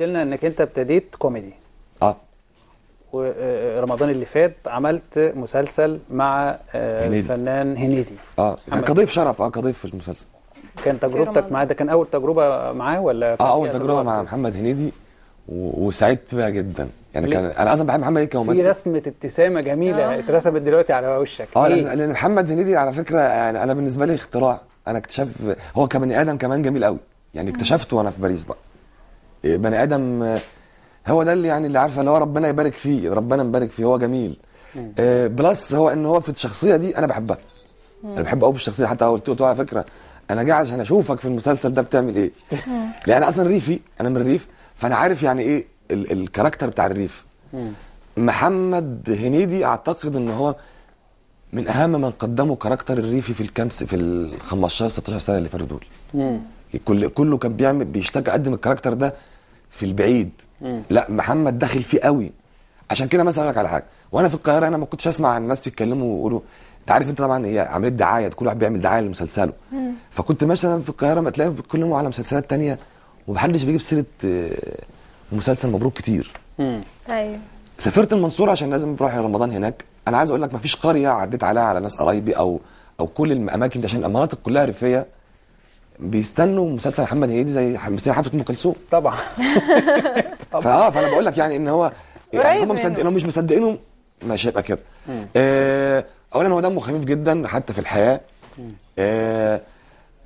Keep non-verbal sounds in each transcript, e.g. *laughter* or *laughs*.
قلت لنا انك انت ابتديت كوميدي اه ورمضان آه، آه، اللي فات عملت مسلسل مع آه، هنيدي. الفنان هنيدي اه كان كضيف شرف اه كضيف في المسلسل كان تجربتك معاه ده كان اول تجربه معاه ولا اه اول تجربه مع محمد هنيدي وسعدت بيها جدا يعني ليه؟ كان انا اصلا بحب محمد هنيدي كممثل في رسمه ابتسامه جميله آه. اترسمت دلوقتي على وشك اه إيه؟ لان محمد هنيدي على فكره يعني انا بالنسبه لي اختراع انا اكتشف هو كبني ادم كمان جميل قوي يعني اكتشفته وانا في باريس بقى إيه، بني ادم آه، هو ده اللي يعني اللي عارفه اللي هو ربنا يبارك فيه ربنا مبارك فيه هو جميل آه، بلس هو ان هو في الشخصيه دي انا بحبها انا بحب قوي في الشخصيه حتى قلت له على فكره انا جاي عشان اشوفك في المسلسل ده بتعمل ايه لان اصلا ريفي انا من الريف فانا عارف يعني ايه الكاركتر بتاع الريف محمد هنيدي اعتقد ان هو من اهم من قدموا كاركتر الريفي في الكام في ال 15 16 سنه اللي فاتوا دول كل كله كان بيعمل بيشتغل قدم الكاركتر ده في البعيد مم. لا محمد داخل فيه قوي عشان كده مثلا لك على حاجه وانا في القاهره انا ما كنتش اسمع الناس بيتكلموا ويقولوا انت عارف انت طبعا هي عمليه دعايه كل واحد بيعمل دعايه لمسلسله فكنت مثلا في القاهره ما تلاقيهم بيتكلموا على مسلسلات تانية ومحدش بيجيب سيره آه، مسلسل مبروك كتير ايوه سافرت المنصوره عشان لازم بروح رمضان هناك انا عايز اقول لك ما فيش قريه عديت عليها على ناس قرايبي او او كل الاماكن دي عشان المناطق كلها ريفيه بيستنوا مسلسل محمد هنيدي زي مسلسل حفله ام كلثوم *laughs* طبعا فاه فانا بقول لك يعني ان هو يعني هم مصدقين مش مصدقينه مش هيبقى كده آه اولا هو دمه خفيف جدا حتى في الحياه آه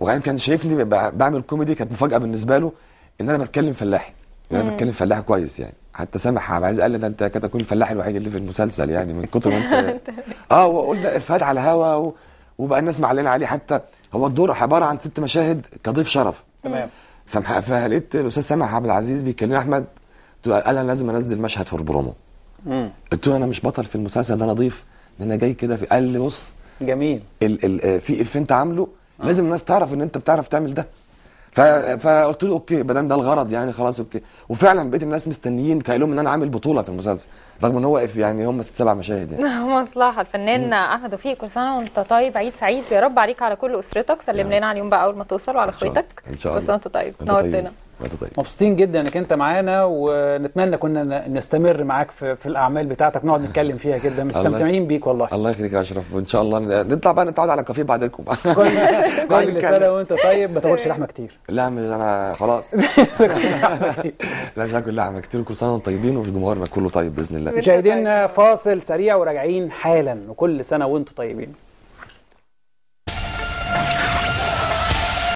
وبعدين كان شايفني بعمل كوميدي كانت مفاجاه بالنسبه له ان انا بتكلم فلاحي ان يعني انا بتكلم فلاحي كويس يعني حتى سامح عبد العزيز قال لي ده انت كده تكون الفلاح الوحيد اللي في المسلسل يعني من كتر ما انت *laughs* اه وقلت افيهات على الهوا وبقى الناس معلنه عليه حتى هو الدور عباره عن ست مشاهد كضيف شرف تمام فلقيت الاستاذ سامح عبد العزيز بيكلمني احمد قال انا لازم انزل مشهد في البرومو قلت له انا مش بطل في المسلسل ده انا ضيف انا جاي كده في قال لي بص جميل ال ال في الف انت عامله آه. لازم الناس تعرف ان انت بتعرف تعمل ده فقلت له اوكي ما دام ده الغرض يعني خلاص اوكي وفعلا بقيت الناس مستنيين كانهم ان انا عامل بطوله في المسلسل رغم ان هو واقف يعني هم ست سبع مشاهد يعني *laughs* مصلحه الفنان احمد وفيق كل سنه وانت طيب عيد سعيد يا رب عليك على كل اسرتك سلم لنا عليهم بقى اول ما توصل وعلى اخواتك كل سنه وانت طيب نورتنا طيب. طيب. مبسوطين جدا انك انت معانا ونتمنى كنا نستمر معاك في, في الاعمال بتاعتك نقعد نتكلم فيها كده *laughs* مستمتعين بيك والله الله يخليك يا اشرف وان شاء الله نطلع بقى نتعود على كافيه بعدكم *laughs* كل *laughs* سنه وانت طيب ما تاكلش لحمه كتير لا مش انا خلاص لا مش هاكل لحمه كتير كل سنه طيبين وجمهورنا كله طيب باذن الله مشاهدينا فاصل سريع وراجعين حالا وكل سنه وانتم طيبين